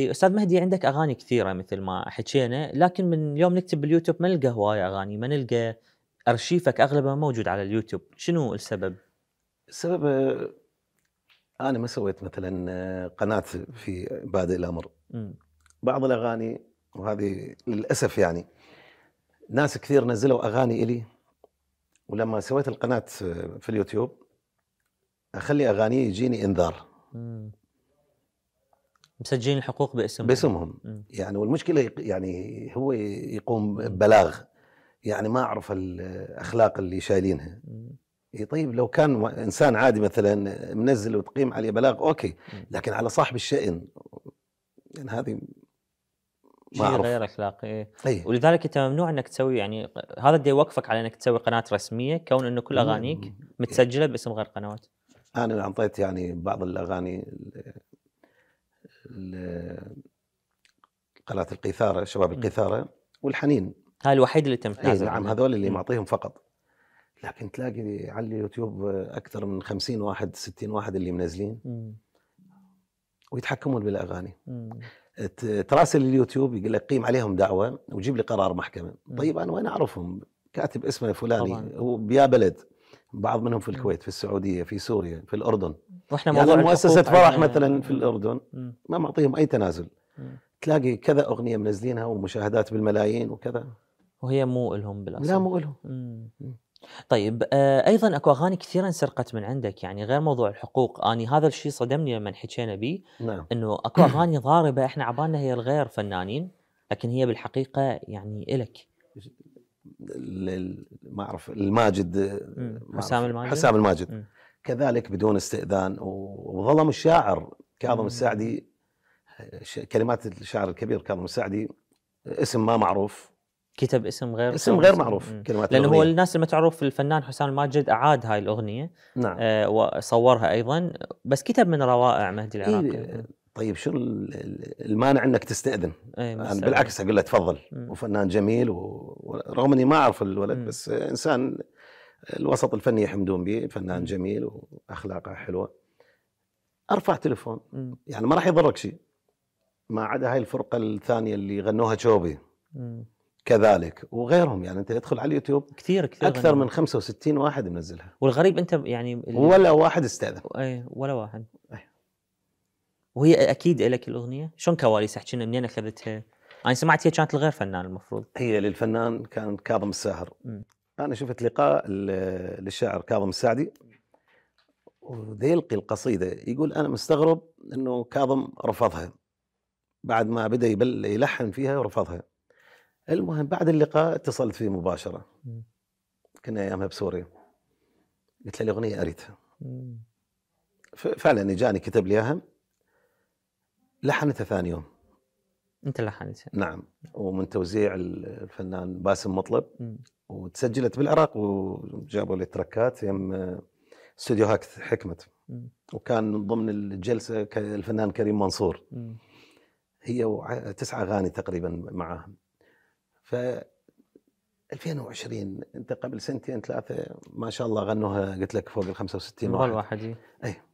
استاذ مهدي عندك اغاني كثيره مثل ما حكينا لكن من يوم نكتب باليوتيوب ما نلقى هوايه اغاني ما نلقى ارشيفك اغلبها موجود على اليوتيوب شنو السبب السبب آه، انا ما سويت مثلا آه، قناه في بادئ الامر م. بعض الاغاني وهذه للاسف يعني ناس كثير نزلوا اغاني الي ولما سويت القناه آه، في اليوتيوب اخلي اغاني يجيني انذار م. مسجلين الحقوق باسمهم باسمهم م. يعني والمشكله يعني هو يقوم ببلاغ يعني ما اعرف الاخلاق اللي شايلينها إيه، طيب لو كان انسان عادي مثلا منزل وتقيم عليه بلاغ اوكي لكن على صاحب الشأن يعني هذه ما شيء غير اخلاقي إيه. إيه. ولذلك انت ممنوع انك تسوي يعني هذا اللي يوقفك على انك تسوي قناه رسميه كون انه كل اغانيك متسجله باسم غير قنوات انا اعطيت يعني بعض الاغاني قلعه القيثاره شباب القيثاره والحنين هاي الوحيد اللي تم تنازل إيه، نعم هذول اللي معطيهم فقط لكن تلاقي على اليوتيوب اكثر من 50 واحد 60 واحد اللي منزلين ويتحكمون بالاغاني تراسل اليوتيوب يقول لك قيم عليهم دعوه وجيب لي قرار محكمه طيب انا وين اعرفهم كاتب اسمه فلاني هو بيا بلد بعض منهم في الكويت في السعوديه في سوريا في الاردن واحنا يعني موضوع مؤسسه فرح مثلا في الاردن ما معطيهم اي تنازل تلاقي كذا اغنيه منزلينها ومشاهدات بالملايين وكذا وهي مو الهم بالاصل لا مو الهم طيب آه ايضا اكو اغاني كثيره انسرقت من عندك يعني غير موضوع الحقوق اني هذا الشيء صدمني لما حكينا به نعم. انه اكو اغاني ضاربه احنا عبالنا هي الغير فنانين لكن هي بالحقيقه يعني الك ما اعرف الماجد آه، حسام الماجد حسام الماجد م. كذلك بدون استئذان وظلم الشاعر كاظم السعدي كلمات الشاعر الكبير كاظم السعدي اسم ما معروف كتب اسم غير اسم غير معروف م. كلمات لانه هو الناس اللي تعرف الفنان حسام الماجد اعاد هاي الاغنيه نعم آه وصورها ايضا بس كتب من روائع مهدي إيه، العراقي إيه طيب شو المانع انك تستاذن؟ أي يعني بالعكس اقول له تفضل م. وفنان جميل و رغم اني ما اعرف الولد بس انسان الوسط الفني يحمدون به فنان جميل واخلاقه حلوه ارفع تليفون يعني ما راح يضرك شيء ما عدا هاي الفرقه الثانيه اللي غنوها شوبي كذلك وغيرهم يعني انت ادخل على اليوتيوب كثير كثير اكثر من 65 واحد منزلها والغريب انت يعني ولا واحد استاذن اي ولا واحد أي. وهي اكيد لك الاغنيه شلون احكي لنا منين اخذتها انا سمعت هي كانت لغير فنان المفروض هي للفنان كان كاظم الساهر م. انا شفت لقاء للشاعر كاظم السعدي ويلقي القصيده يقول انا مستغرب انه كاظم رفضها بعد ما بدا يلحن فيها ورفضها المهم بعد اللقاء اتصلت فيه مباشره م. كنا ايامها بسوريا قلت له الاغنيه اريدها فعلا جاني كتب لي اياها لحنتها ثاني يوم انت لحنت نعم. نعم ومن توزيع الفنان باسم مطلب م. وتسجلت بالعراق وجابوا لي تركات يم استوديو هاك حكمت م. وكان من ضمن الجلسه الفنان كريم منصور م. هي تسعة اغاني تقريبا معاهم ف 2020 انت قبل سنتين ثلاثه ما شاء الله غنوها قلت لك فوق ال 65 واحد واحد اي إيه.